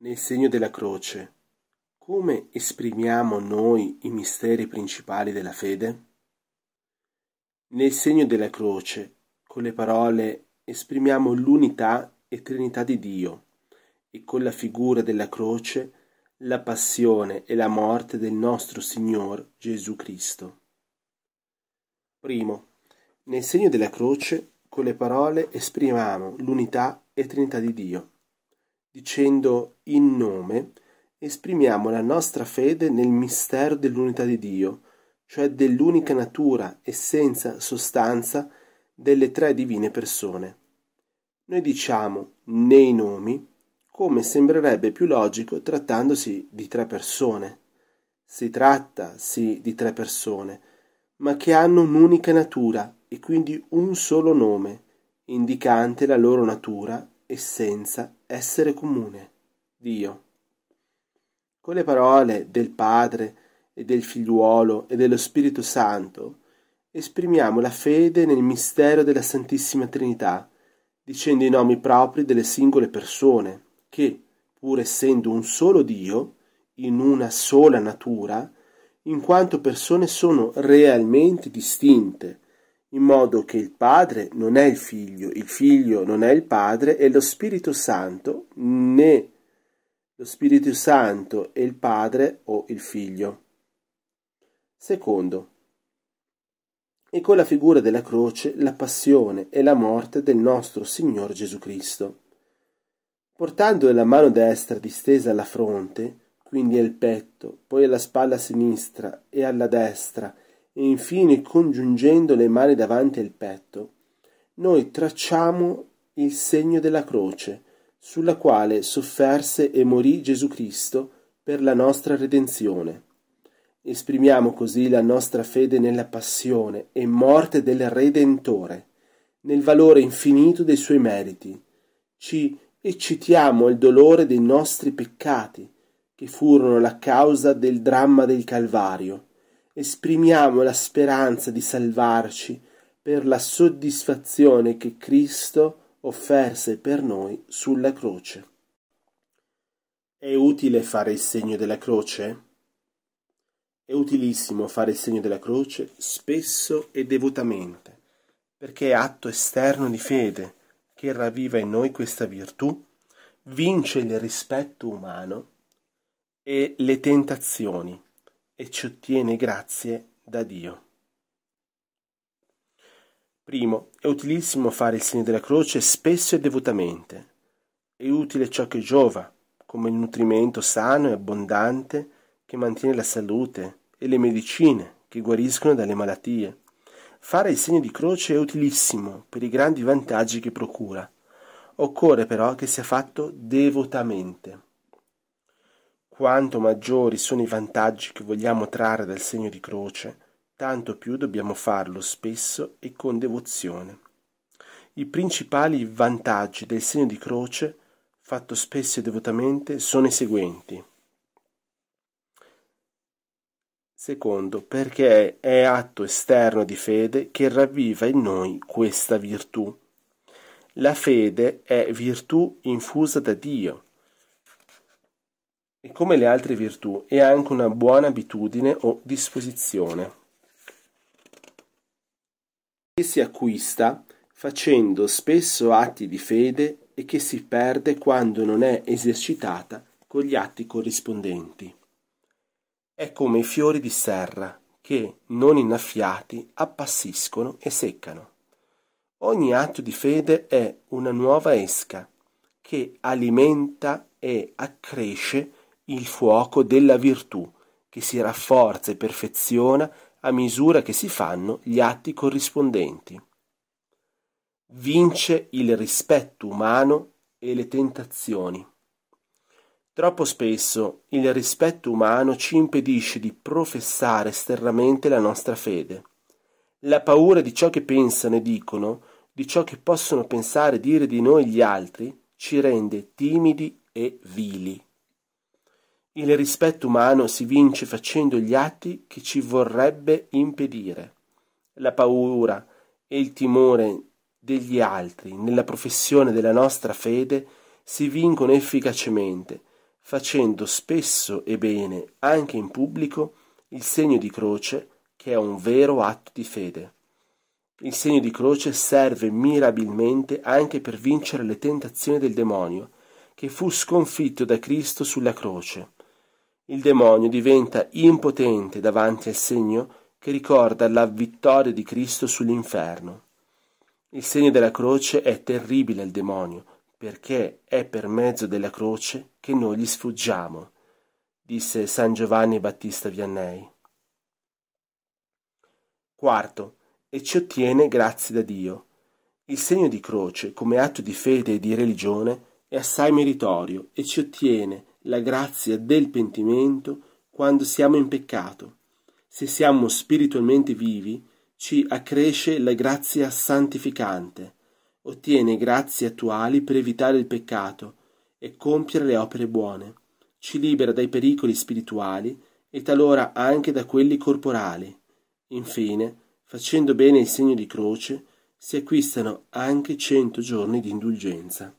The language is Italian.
nel segno della croce, come esprimiamo noi i misteri principali della fede? Nel segno della croce, con le parole, esprimiamo l'unità e trinità di Dio e con la figura della croce la passione e la morte del nostro Signor Gesù Cristo. Primo, nel segno della croce, con le parole esprimiamo l'unità e trinità di Dio dicendo in nome, esprimiamo la nostra fede nel mistero dell'unità di Dio, cioè dell'unica natura, essenza, sostanza delle tre divine persone. Noi diciamo nei nomi, come sembrerebbe più logico trattandosi di tre persone. Si tratta, sì, di tre persone, ma che hanno un'unica natura e quindi un solo nome, indicante la loro natura e senza essere comune, Dio. Con le parole del Padre e del Figliuolo e dello Spirito Santo esprimiamo la fede nel mistero della Santissima Trinità, dicendo i nomi propri delle singole persone, che, pur essendo un solo Dio, in una sola natura, in quanto persone sono realmente distinte, in modo che il Padre non è il Figlio, il Figlio non è il Padre e lo Spirito Santo né lo Spirito Santo e il Padre o il Figlio. Secondo, e con la figura della croce la passione e la morte del nostro Signore Gesù Cristo. Portando la mano destra distesa alla fronte, quindi al petto, poi alla spalla sinistra e alla destra, e infine congiungendo le mani davanti al petto, noi tracciamo il segno della croce sulla quale sofferse e morì Gesù Cristo per la nostra redenzione. Esprimiamo così la nostra fede nella passione e morte del Redentore, nel valore infinito dei suoi meriti. Ci eccitiamo al dolore dei nostri peccati, che furono la causa del dramma del Calvario esprimiamo la speranza di salvarci per la soddisfazione che Cristo offerse per noi sulla croce. È utile fare il segno della croce? È utilissimo fare il segno della croce spesso e devotamente, perché è atto esterno di fede che ravviva in noi questa virtù, vince il rispetto umano e le tentazioni e ci ottiene grazie da Dio. Primo, è utilissimo fare il segno della croce spesso e devotamente. È utile ciò che giova, come il nutrimento sano e abbondante che mantiene la salute e le medicine che guariscono dalle malattie. Fare il segno di croce è utilissimo per i grandi vantaggi che procura. Occorre però che sia fatto devotamente. Quanto maggiori sono i vantaggi che vogliamo trarre dal segno di croce, tanto più dobbiamo farlo spesso e con devozione. I principali vantaggi del segno di croce, fatto spesso e devotamente, sono i seguenti. Secondo, perché è atto esterno di fede che ravviva in noi questa virtù. La fede è virtù infusa da Dio, e come le altre virtù è anche una buona abitudine o disposizione. Che si acquista facendo spesso atti di fede e che si perde quando non è esercitata con gli atti corrispondenti. È come i fiori di serra che, non innaffiati, appassiscono e seccano. Ogni atto di fede è una nuova esca che alimenta e accresce il fuoco della virtù, che si rafforza e perfeziona a misura che si fanno gli atti corrispondenti. Vince il rispetto umano e le tentazioni. Troppo spesso il rispetto umano ci impedisce di professare esternamente la nostra fede. La paura di ciò che pensano e dicono, di ciò che possono pensare e dire di noi gli altri, ci rende timidi e vili. Il rispetto umano si vince facendo gli atti che ci vorrebbe impedire. La paura e il timore degli altri nella professione della nostra fede si vincono efficacemente, facendo spesso e bene, anche in pubblico, il segno di croce che è un vero atto di fede. Il segno di croce serve mirabilmente anche per vincere le tentazioni del demonio, che fu sconfitto da Cristo sulla croce il demonio diventa impotente davanti al segno che ricorda la vittoria di Cristo sull'inferno. Il segno della croce è terribile al demonio, perché è per mezzo della croce che noi gli sfuggiamo, disse San Giovanni Battista Viannei. Quarto, e ci ottiene grazie da Dio. Il segno di croce, come atto di fede e di religione, è assai meritorio e ci ottiene la grazia del pentimento quando siamo in peccato. Se siamo spiritualmente vivi, ci accresce la grazia santificante, ottiene grazie attuali per evitare il peccato e compiere le opere buone, ci libera dai pericoli spirituali e talora anche da quelli corporali. Infine, facendo bene il segno di croce, si acquistano anche cento giorni di indulgenza.